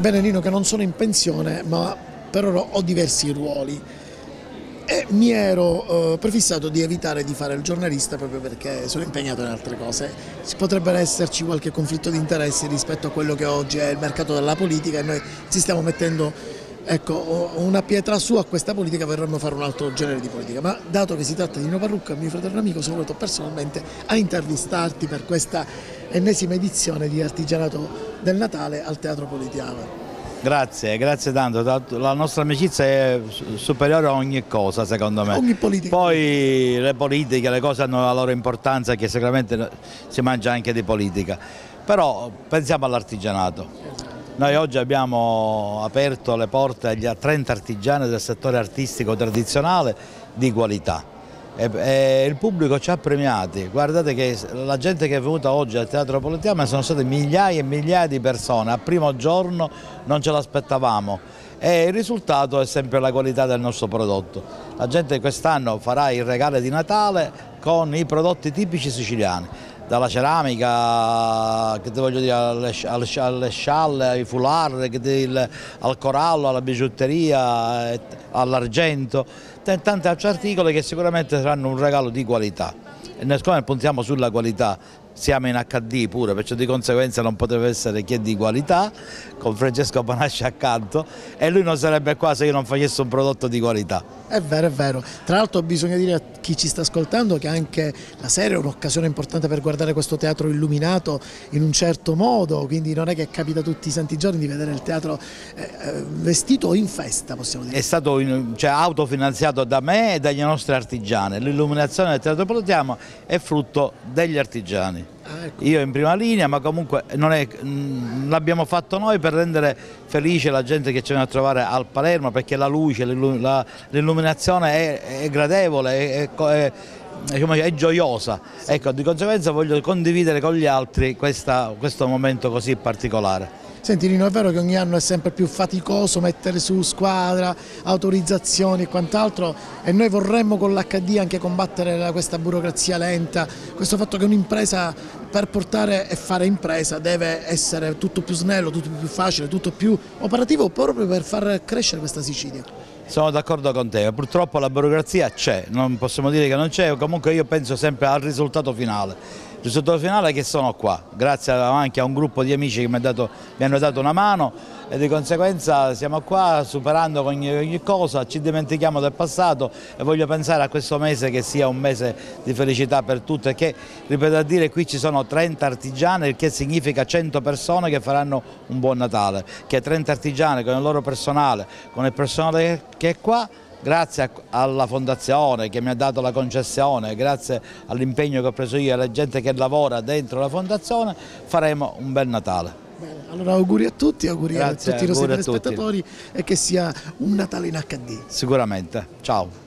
bene Nino che non sono in pensione, ma per ora ho diversi ruoli. E mi ero eh, prefissato di evitare di fare il giornalista proprio perché sono impegnato in altre cose. Potrebbe esserci qualche conflitto di interessi rispetto a quello che oggi è il mercato della politica e noi ci stiamo mettendo Ecco, una pietra su a questa politica vorremmo fare un altro genere di politica, ma dato che si tratta di Nino Parrucca, mio fratello amico, sono venuto personalmente a intervistarti per questa ennesima edizione di Artigianato del Natale al Teatro Politiano. Grazie, grazie tanto. La nostra amicizia è superiore a ogni cosa, secondo me. Ogni politica. Poi le politiche, le cose hanno la loro importanza che sicuramente si mangia anche di politica. Però pensiamo all'artigianato. Noi oggi abbiamo aperto le porte agli 30 artigiani del settore artistico tradizionale di qualità. E, e il pubblico ci ha premiati, guardate che la gente che è venuta oggi al Teatro Politeama sono state migliaia e migliaia di persone, al primo giorno non ce l'aspettavamo e il risultato è sempre la qualità del nostro prodotto. La gente quest'anno farà il regalo di Natale con i prodotti tipici siciliani dalla ceramica, che ti voglio dire, alle, alle scialle, ai foulard, al corallo, alla bigiotteria, all'argento, tanti altri articoli che sicuramente saranno un regalo di qualità. E noi puntiamo sulla qualità, siamo in HD pure, perciò di conseguenza non potrebbe essere chi è di qualità, con Francesco Panasci accanto e lui non sarebbe qua se io non facessi un prodotto di qualità. È vero, è vero. Tra l'altro bisogna dire a chi ci sta ascoltando che anche la serie è un'occasione importante per guardare questo teatro illuminato in un certo modo, quindi non è che capita tutti i santi giorni di vedere il teatro eh, eh, vestito in festa, possiamo dire. È stato in, cioè, autofinanziato da me e dagli nostri artigiani. L'illuminazione del teatro Polotiamo è frutto degli artigiani anni. Ah, ecco. Io in prima linea, ma comunque mm, l'abbiamo fatto noi per rendere felice la gente che ci viene a trovare al Palermo perché la luce, l'illuminazione è, è, gradevole, è, è, è gioiosa. Ecco, di conseguenza voglio condividere con gli altri questa, questo momento così particolare. Senti Lino, è vero che ogni anno è sempre più faticoso mettere su squadra, autorizzazioni e quant'altro e noi vorremmo con l'HD anche combattere questa burocrazia lenta, questo fatto che un'impresa per portare e fare impresa deve essere tutto più snello, tutto più facile, tutto più operativo proprio per far crescere questa Sicilia. Sono d'accordo con te, purtroppo la burocrazia c'è, non possiamo dire che non c'è, comunque io penso sempre al risultato finale il sottofinale che sono qua, grazie anche a un gruppo di amici che mi, dato, mi, hanno dato una mano e di conseguenza siamo qua superando ogni, ogni cosa, ci dimentichiamo del passato e voglio pensare a questo mese che sia un mese di felicità per tutti e che, ripeto a dire, qui ci sono 30 artigiani, il che significa 100 persone che faranno un buon Natale, che 30 artigiani con il loro personale, con il personale che è qua grazie alla fondazione che mi ha dato la concessione, grazie all'impegno che ho preso io e alla gente che lavora dentro la fondazione, faremo un bel Natale. allora auguri a tutti, auguri Grazie, a tutti i nostri telespettatori e che sia un Natale in HD. Sicuramente, ciao.